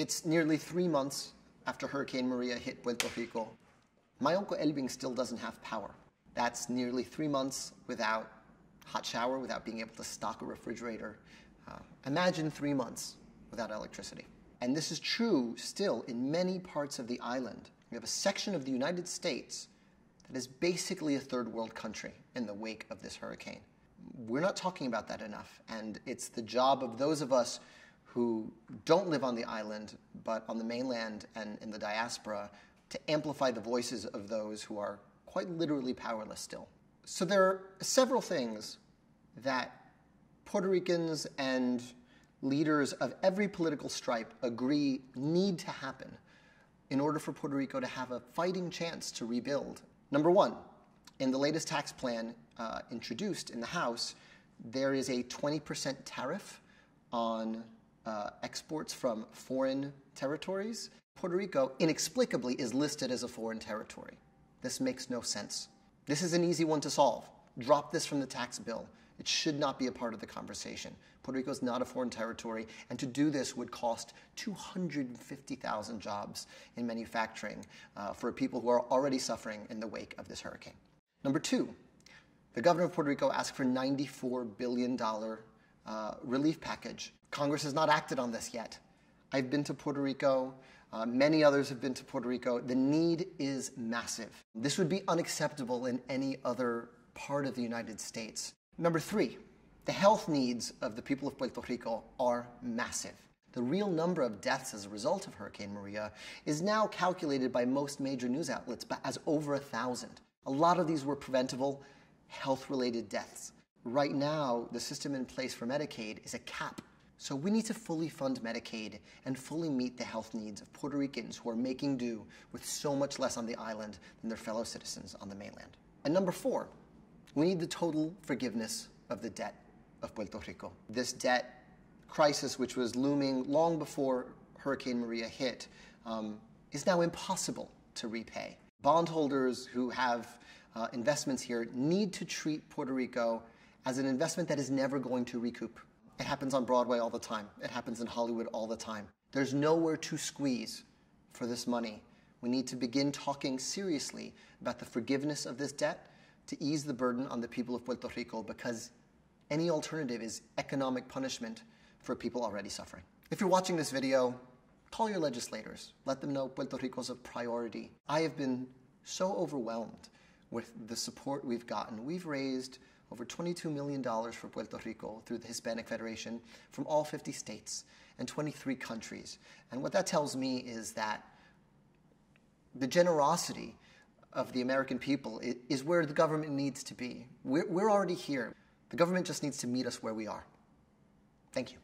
It's nearly three months after Hurricane Maria hit Puerto Rico. My uncle Elbing still doesn't have power. That's nearly three months without hot shower, without being able to stock a refrigerator. Uh, imagine three months without electricity. And this is true still in many parts of the island. We have a section of the United States that is basically a third world country in the wake of this hurricane. We're not talking about that enough, and it's the job of those of us who don't live on the island but on the mainland and in the diaspora to amplify the voices of those who are quite literally powerless still. So there are several things that Puerto Ricans and leaders of every political stripe agree need to happen in order for Puerto Rico to have a fighting chance to rebuild. Number one, in the latest tax plan uh, introduced in the House, there is a 20% tariff on uh, exports from foreign territories, Puerto Rico inexplicably is listed as a foreign territory. This makes no sense. This is an easy one to solve. Drop this from the tax bill. It should not be a part of the conversation. Puerto Rico is not a foreign territory, and to do this would cost 250,000 jobs in manufacturing uh, for people who are already suffering in the wake of this hurricane. Number two, the governor of Puerto Rico asked for $94 billion uh, relief package. Congress has not acted on this yet. I've been to Puerto Rico. Uh, many others have been to Puerto Rico. The need is massive. This would be unacceptable in any other part of the United States. Number three, the health needs of the people of Puerto Rico are massive. The real number of deaths as a result of Hurricane Maria is now calculated by most major news outlets as over a thousand. A lot of these were preventable health related deaths. Right now, the system in place for Medicaid is a cap. So we need to fully fund Medicaid and fully meet the health needs of Puerto Ricans who are making do with so much less on the island than their fellow citizens on the mainland. And number four, we need the total forgiveness of the debt of Puerto Rico. This debt crisis, which was looming long before Hurricane Maria hit, um, is now impossible to repay. Bondholders who have uh, investments here need to treat Puerto Rico as an investment that is never going to recoup. It happens on Broadway all the time. It happens in Hollywood all the time. There's nowhere to squeeze for this money. We need to begin talking seriously about the forgiveness of this debt to ease the burden on the people of Puerto Rico because any alternative is economic punishment for people already suffering. If you're watching this video, call your legislators. Let them know Puerto Rico's a priority. I have been so overwhelmed with the support we've gotten. We've raised over $22 million for Puerto Rico through the Hispanic Federation from all 50 states and 23 countries. And what that tells me is that the generosity of the American people is where the government needs to be. We're, we're already here. The government just needs to meet us where we are. Thank you.